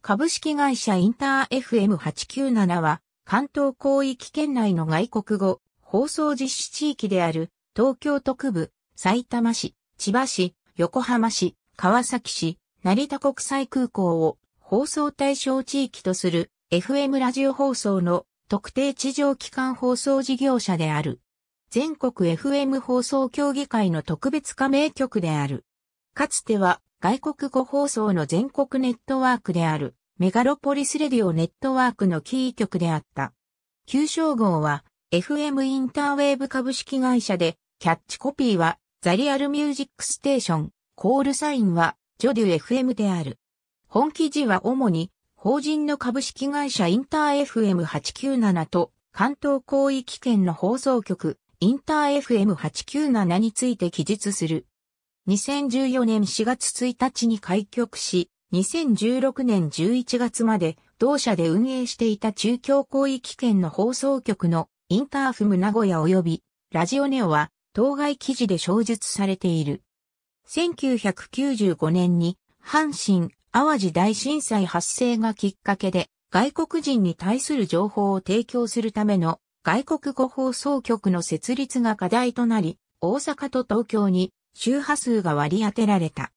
株式会社インター FM897 は、関東広域圏内の外国語、放送実施地域である、東京都区部、埼玉市、千葉市、横浜市、川崎市、成田国際空港を放送対象地域とする FM ラジオ放送の特定地上機関放送事業者である。全国 FM 放送協議会の特別加盟局である。かつては外国語放送の全国ネットワークである、メガロポリスレディオネットワークのキー局であった。旧称号は、FM インターウェーブ株式会社で、キャッチコピーは、ザリアルミュージックステーション、コールサインは、ジョデュ FM である。本記事は主に、法人の株式会社インター FM897 と、関東広域圏の放送局、インター FM897 について記述する。2014年4月1日に開局し、2016年11月まで同社で運営していた中京広域圏の放送局のインターフム名古屋及びラジオネオは当該記事で小述されている。1995年に阪神・淡路大震災発生がきっかけで外国人に対する情報を提供するための外国語放送局の設立が課題となり、大阪と東京に周波数が割り当てられた。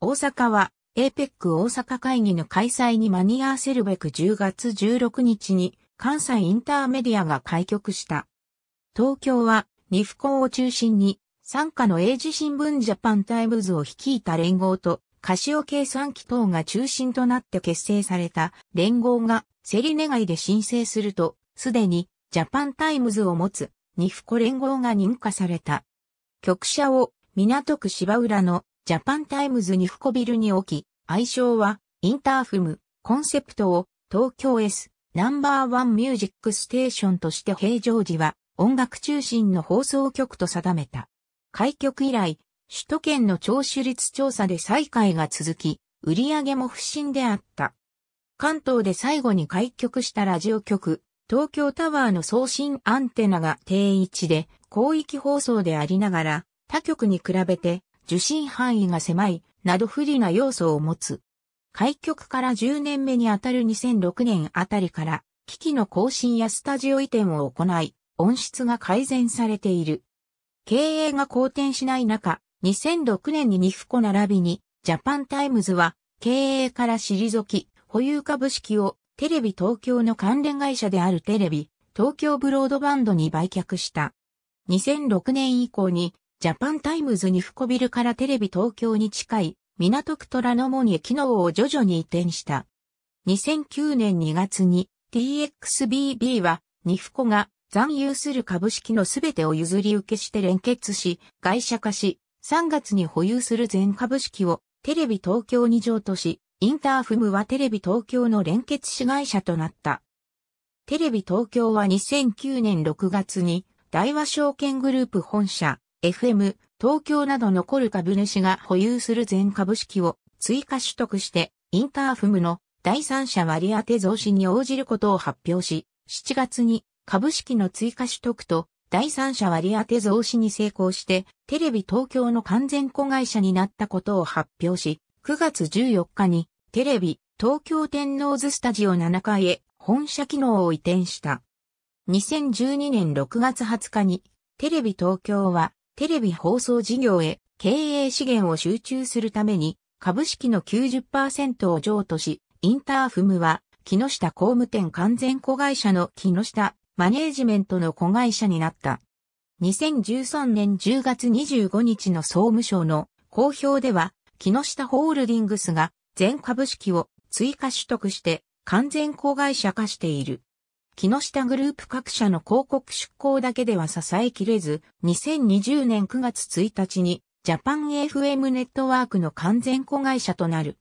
大阪は APEC 大阪会議の開催に間に合わせるべく10月16日に関西インターメディアが開局した。東京はニフコを中心に参加の英字新聞ジャパンタイムズを率いた連合とカシオ計算機等が中心となって結成された連合が競り願いで申請すると、すでにジャパンタイムズを持つニフコ連合が認可された。局舎を港区芝浦のジャパンタイムズニフコビルに置き、愛称はインターフム、コンセプトを東京 S ナンバーワンミュージックステーションとして平常時は音楽中心の放送局と定めた。開局以来、首都圏の聴取率調査で再開が続き、売り上げも不振であった。関東で最後に開局したラジオ局、東京タワーの送信アンテナが定位置で、広域放送でありながら、他局に比べて受信範囲が狭いなど不利な要素を持つ。開局から10年目にあたる2006年あたりから機器の更新やスタジオ移転を行い、音質が改善されている。経営が好転しない中、2006年にニフコ並びにジャパンタイムズは経営から退き、保有株式をテレビ東京の関連会社であるテレビ東京ブロードバンドに売却した。2006年以降にジャパンタイムズニフコビルからテレビ東京に近い港区虎ノ門へ機能を徐々に移転した。2009年2月に TXBB はニフコが残有する株式のすべてを譲り受けして連結し、外社化し、3月に保有する全株式をテレビ東京に譲渡し、インターフムはテレビ東京の連結子会社となった。テレビ東京は2009年6月に大和証券グループ本社 FM、東京など残る株主が保有する全株式を追加取得して、インターフムの第三者割当増資に応じることを発表し、7月に株式の追加取得と第三者割当増資に成功して、テレビ東京の完全子会社になったことを発表し、9月14日にテレビ東京天王洲スタジオ7階へ本社機能を移転した。2012年6月20日にテレビ東京はテレビ放送事業へ経営資源を集中するために株式の90%を譲渡し、インターフムは木下工務店完全子会社の木下マネージメントの子会社になった。2013年10月25日の総務省の公表では、木下ホールディングスが全株式を追加取得して完全子会社化している。木下グループ各社の広告出稿だけでは支えきれず、2020年9月1日に、ジャパン FM ネットワークの完全子会社となる。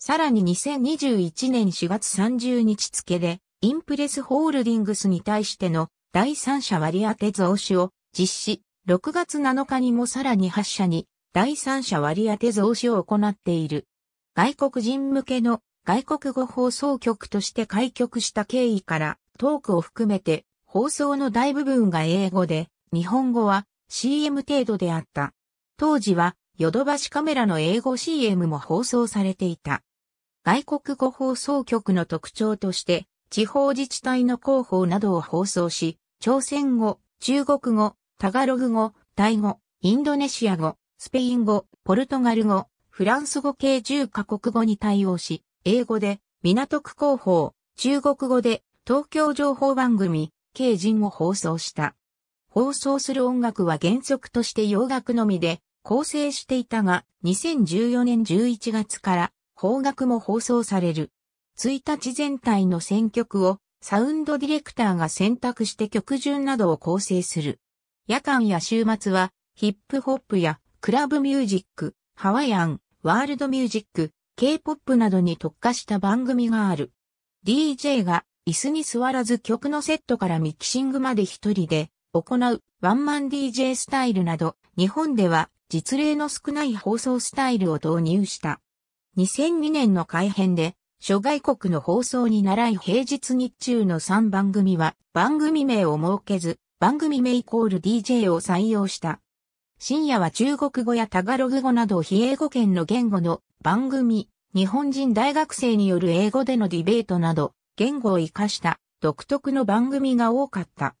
さらに2021年4月30日付で、インプレスホールディングスに対しての第三者割当増資を実施、6月7日にもさらに8社に第三者割当増資を行っている。外国人向けの外国語放送局として開局した経緯から、トークを含めて放送の大部分が英語で、日本語は CM 程度であった。当時はヨドバシカメラの英語 CM も放送されていた。外国語放送局の特徴として、地方自治体の広報などを放送し、朝鮮語、中国語、タガログ語、タイ語、インドネシア語、スペイン語、ポルトガル語、フランス語系10カ国語に対応し、英語で港区広報、中国語で東京情報番組、慶人を放送した。放送する音楽は原則として洋楽のみで構成していたが、2014年11月から邦楽も放送される。1日全体の選曲をサウンドディレクターが選択して曲順などを構成する。夜間や週末はヒップホップやクラブミュージック、ハワイアン、ワールドミュージック、K-POP などに特化した番組がある。DJ が椅子に座らず曲のセットからミキシングまで一人で行うワンマン DJ スタイルなど日本では実例の少ない放送スタイルを導入した。2002年の改編で諸外国の放送に習い平日日中の3番組は番組名を設けず番組名イコール DJ を採用した。深夜は中国語やタガログ語など非英語圏の言語の番組、日本人大学生による英語でのディベートなど言語を活かした独特の番組が多かった。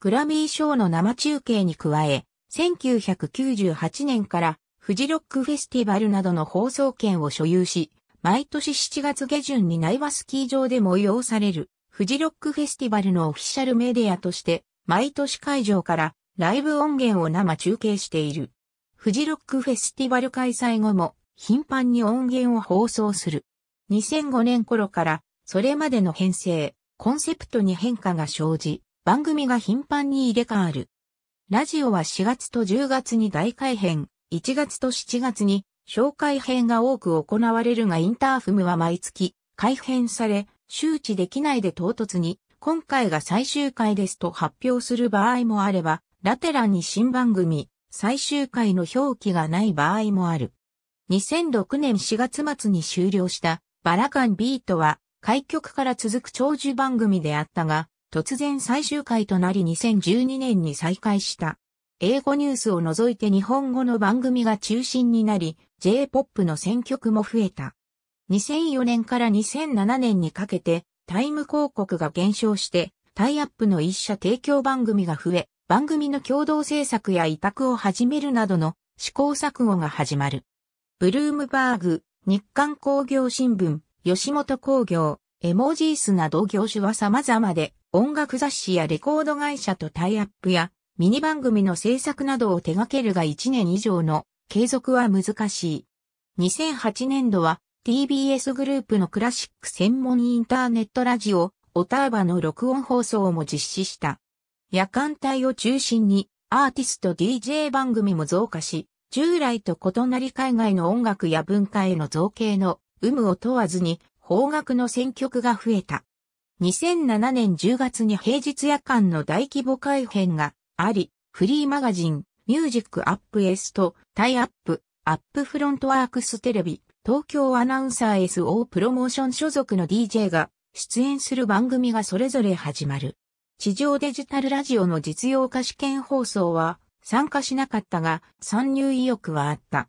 グラミー賞の生中継に加え、1998年からフジロックフェスティバルなどの放送権を所有し、毎年7月下旬にナイワスキー場でも用されるフジロックフェスティバルのオフィシャルメディアとして、毎年会場からライブ音源を生中継している。フジロックフェスティバル開催後も頻繁に音源を放送する。2005年頃からそれまでの編成、コンセプトに変化が生じ、番組が頻繁に入れ替わる。ラジオは4月と10月に大改編、1月と7月に紹介編が多く行われるがインターフムは毎月改編され、周知できないで唐突に、今回が最終回ですと発表する場合もあれば、ラテランに新番組、最終回の表記がない場合もある。2006年4月末に終了したバラカンビートは開局から続く長寿番組であったが、突然最終回となり2012年に再開した。英語ニュースを除いて日本語の番組が中心になり、J-POP の選曲も増えた。2004年から2007年にかけて、タイム広告が減少して、タイアップの一社提供番組が増え、番組の共同制作や委託を始めるなどの試行錯誤が始まる。ブルームバーグ、日刊工業新聞、吉本工業、エモージースなど業種は様々で、音楽雑誌やレコード会社とタイアップや、ミニ番組の制作などを手掛けるが1年以上の継続は難しい。2008年度は TBS グループのクラシック専門インターネットラジオ、オターバの録音放送も実施した。夜間帯を中心にアーティスト DJ 番組も増加し、従来と異なり海外の音楽や文化への造形の有無を問わずに方角の選挙区が増えた。2007年10月に平日夜間の大規模改編があり、フリーマガジン、ミュージックアップエスト、タイアップ、アップフロントワークステレビ、東京アナウンサー SO プロモーション所属の DJ が出演する番組がそれぞれ始まる。地上デジタルラジオの実用化試験放送は参加しなかったが参入意欲はあった。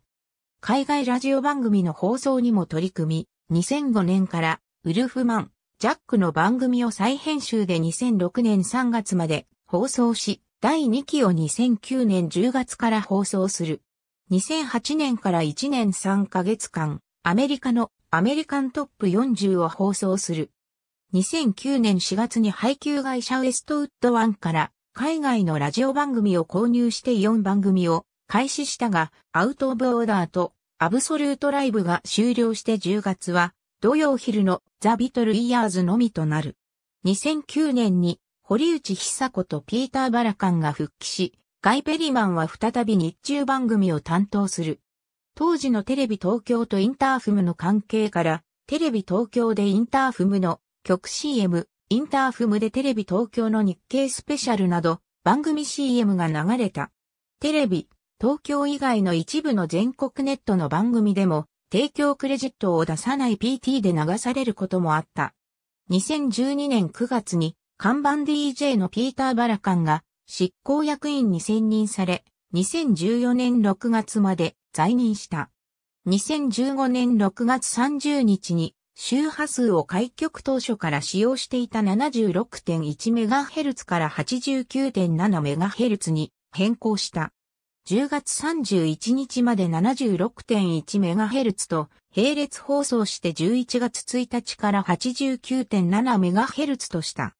海外ラジオ番組の放送にも取り組み、2005年からウルフマン、ジャックの番組を再編集で2006年3月まで放送し、第2期を2009年10月から放送する。2008年から1年3ヶ月間、アメリカのアメリカントップ40を放送する。2009年4月に配給会社ウエストウッドワンから海外のラジオ番組を購入して4番組を開始したが、アウトオブオーダーとアブソルートライブが終了して10月は、土曜昼のザ・ビトル・イヤーズのみとなる。2009年に堀内久子とピーター・バラカンが復帰し、ガイ・ペリマンは再び日中番組を担当する。当時のテレビ東京とインターフムの関係から、テレビ東京でインターフムの曲 CM、インターフムでテレビ東京の日経スペシャルなど番組 CM が流れた。テレビ、東京以外の一部の全国ネットの番組でも、提供クレジットを出さない PT で流されることもあった。2012年9月に、看板 DJ のピーター・バラカンが執行役員に選任され、2014年6月まで在任した。2015年6月30日に周波数を開局当初から使用していた 76.1MHz から 89.7MHz に変更した。10月31日まで 76.1MHz と並列放送して11月1日から 89.7MHz とした。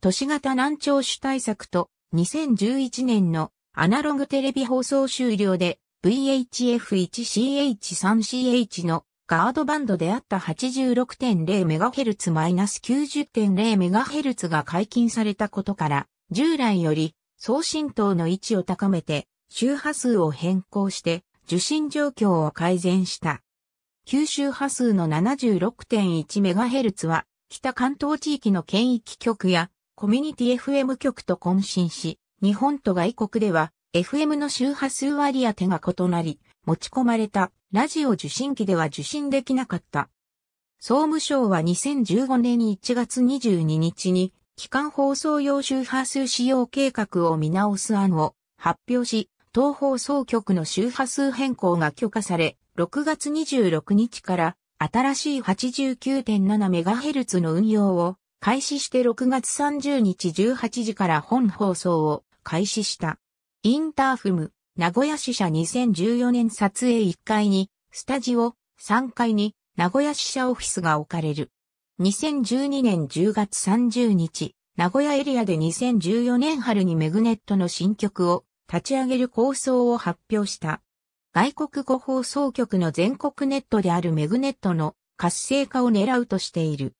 都市型難聴種対策と2011年のアナログテレビ放送終了で VHF1CH3CH のガードバンドであった 86.0MHz-90.0MHz が解禁されたことから従来より送信等の位置を高めて周波数を変更して受信状況を改善した。九州波数の 76.1MHz は、北関東地域の県域局やコミュニティ FM 局と混信し、日本と外国では FM の周波数割り当てが異なり、持ち込まれたラジオ受信機では受信できなかった。総務省は2015年1月22日に、基幹放送用周波数使用計画を見直す案を発表し、東放送局の周波数変更が許可され、6月26日から新しい 89.7MHz の運用を開始して6月30日18時から本放送を開始した。インターフム、名古屋支社2014年撮影1階に、スタジオ3階に名古屋支社オフィスが置かれる。2012年10月30日、名古屋エリアで2014年春にメグネットの新曲を立ち上げる構想を発表した。外国語放送局の全国ネットであるメグネットの活性化を狙うとしている。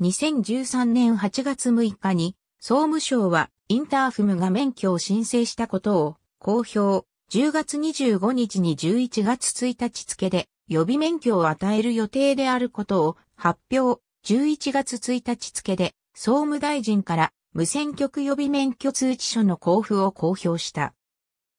2013年8月6日に総務省はインターフムが免許を申請したことを公表。10月25日に11月1日付で予備免許を与える予定であることを発表。11月1日付で総務大臣から無線局予備免許通知書の交付を公表した。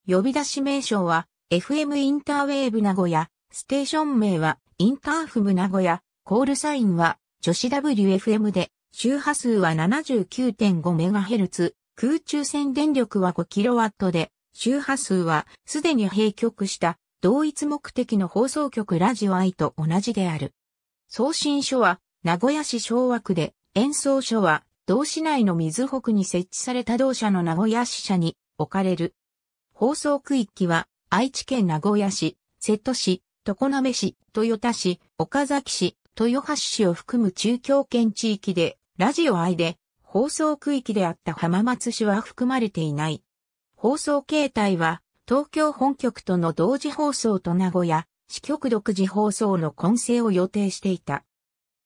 呼び出し名称は FM インターウェーブ名古屋、ステーション名はインターフム名古屋、コールサインは女子 WFM で、周波数は 79.5MHz、空中線電力は 5kW で、周波数はすでに閉局した同一目的の放送局ラジオ愛と同じである。送信所は名古屋市昭和区で、演奏所は同市内の水北に設置された同社の名古屋支社に置かれる放送区域は、愛知県名古屋市、瀬戸市、常滑市、豊田市、岡崎市、豊橋市を含む中京圏地域で、ラジオ愛で、放送区域であった浜松市は含まれていない。放送形態は、東京本局との同時放送と名古屋、市局独自放送の混成を予定していた。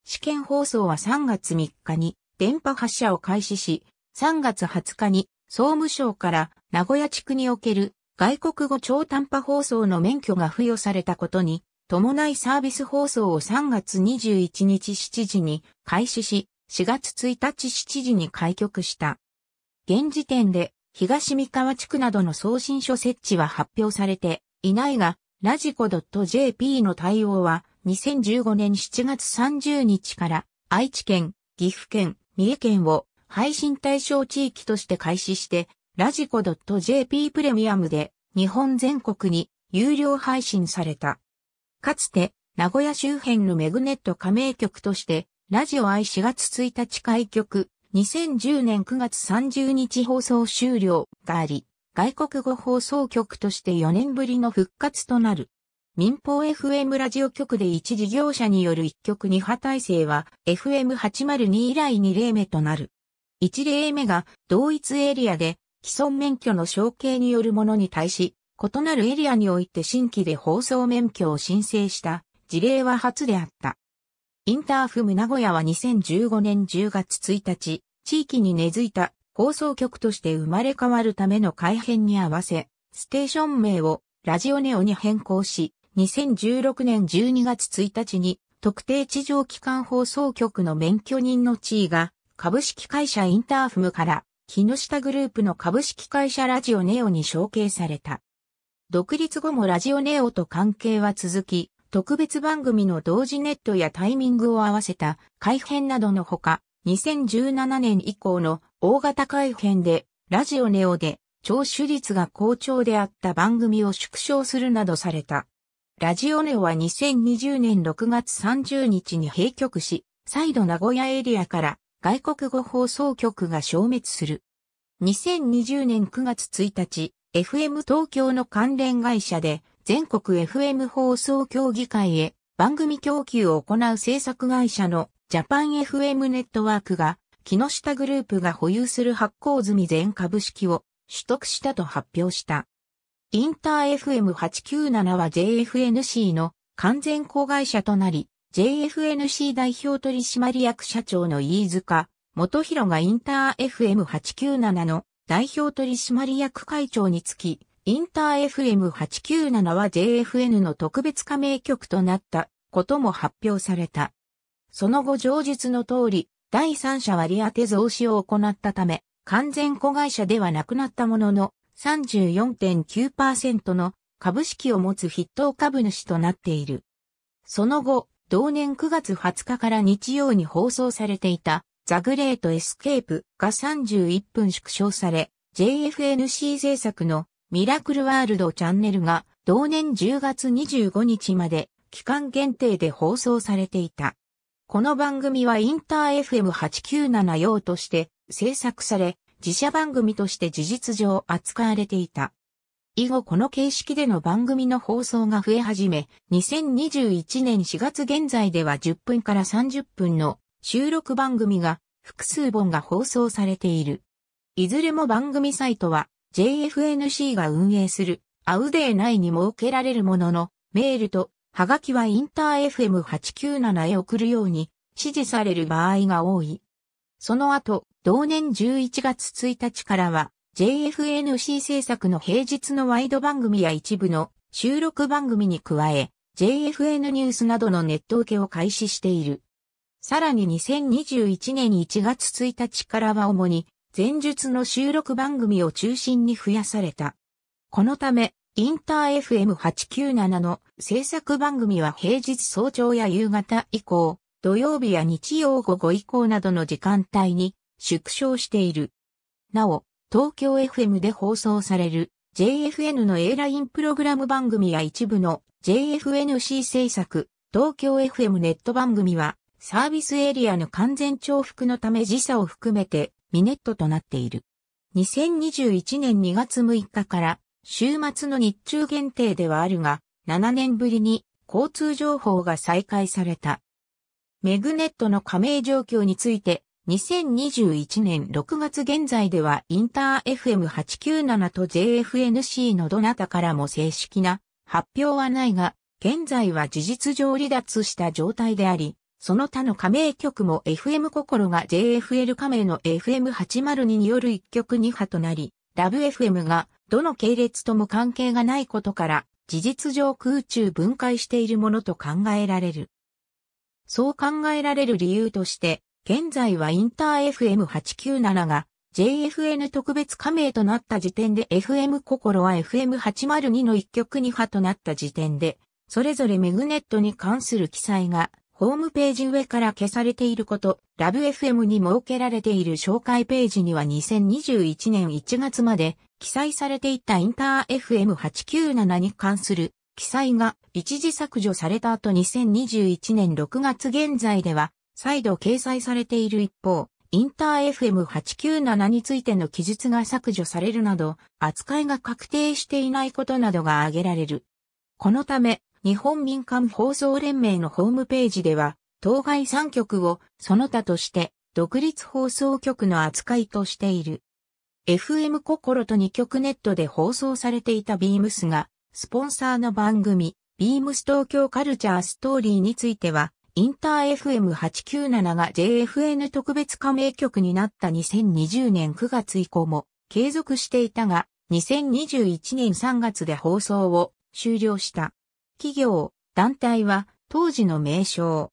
試験放送は3月3日に電波発射を開始し、3月20日に総務省から名古屋地区における外国語超短波放送の免許が付与されたことに、伴いサービス放送を3月21日7時に開始し、4月1日7時に開局した。現時点で、東三河地区などの送信所設置は発表されていないが、ラジコ .jp の対応は2015年7月30日から愛知県、岐阜県、三重県を配信対象地域として開始してラジコ .jp プレミアムで日本全国に有料配信された。かつて名古屋周辺のメグネット加盟局としてラジオ愛4月1日開局2010年9月30日放送終了があり、外国語放送局として4年ぶりの復活となる。民放 FM ラジオ局で一事業者による一局二派体制は FM802 以来2例目となる。1例目が同一エリアで既存免許の承継によるものに対し、異なるエリアにおいて新規で放送免許を申請した事例は初であった。インターフム名古屋は2015年10月1日、地域に根付いた放送局として生まれ変わるための改編に合わせ、ステーション名をラジオネオに変更し、2016年12月1日に特定地上機関放送局の免許人の地位が株式会社インターフムから木下グループの株式会社ラジオネオに承継された。独立後もラジオネオと関係は続き、特別番組の同時ネットやタイミングを合わせた改編などのほか、2017年以降の大型改編で、ラジオネオで聴取率が好調であった番組を縮小するなどされた。ラジオネオは2020年6月30日に閉局し、再度名古屋エリアから外国語放送局が消滅する。2020年9月1日、FM 東京の関連会社で全国 FM 放送協議会へ番組供給を行う制作会社のジャパン FM ネットワークが木下グループが保有する発行済み全株式を取得したと発表した。インター FM897 は JFNC の完全子会社となり、JFNC 代表取締役社長の飯塚、元弘がインター FM897 の代表取締役会長につき、インター FM897 は JFN の特別加盟局となったことも発表された。その後上述の通り、第三者割当増資を行ったため、完全子会社ではなくなったものの、34.9%の株式を持つ筆頭株主となっている。その後、同年9月20日から日曜に放送されていたザ・グレート・エスケープが31分縮小され、JFNC 制作のミラクルワールドチャンネルが同年10月25日まで期間限定で放送されていた。この番組はインター FM897 用として制作され、自社番組として事実上扱われていた。以後この形式での番組の放送が増え始め、2021年4月現在では10分から30分の収録番組が複数本が放送されている。いずれも番組サイトは JFNC が運営するアウデー内に設けられるものの、メールとハガキはインター FM897 へ送るように指示される場合が多い。その後、同年11月1日からは JFNC 制作の平日のワイド番組や一部の収録番組に加え、JFN ニュースなどのネット受けを開始している。さらに2021年1月1日からは主に前述の収録番組を中心に増やされた。このため、インター FM897 の制作番組は平日早朝や夕方以降、土曜日や日曜午後以降などの時間帯に縮小している。なお、東京 FM で放送される JFN の A ラインプログラム番組や一部の JFNC 制作、東京 FM ネット番組はサービスエリアの完全重複のため時差を含めてミネットとなっている。2021年2月6日から週末の日中限定ではあるが、7年ぶりに交通情報が再開された。メグネットの加盟状況について2021年6月現在ではインター FM897 と JFNC のどなたからも正式な発表はないが、現在は事実上離脱した状態であり、その他の加盟局も FM 心が JFL 加盟の FM802 による一曲二派となり、ラブ FM がどの系列とも関係がないことから、事実上空中分解しているものと考えられる。そう考えられる理由として、現在はインター FM897 が JFN 特別加盟となった時点で FM 心は FM802 の一曲二波となった時点で、それぞれメグネットに関する記載がホームページ上から消されていること、ラブ FM に設けられている紹介ページには2021年1月まで記載されていたインター FM897 に関する記載が一時削除された後2021年6月現在では再度掲載されている一方、インター FM897 についての記述が削除されるなど、扱いが確定していないことなどが挙げられる。このため、日本民間放送連盟のホームページでは、当該3局をその他として独立放送局の扱いとしている。FM 心と2局ネットで放送されていたビームスが、スポンサーの番組、ビームス東京カルチャーストーリーについては、インター FM897 が JFN 特別加盟局になった2020年9月以降も継続していたが、2021年3月で放送を終了した。企業、団体は当時の名称。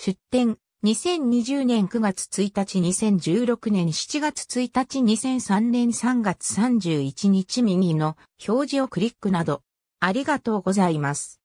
出展、2020年9月1日、2016年7月1日、2003年3月31日右の表示をクリックなど、ありがとうございます。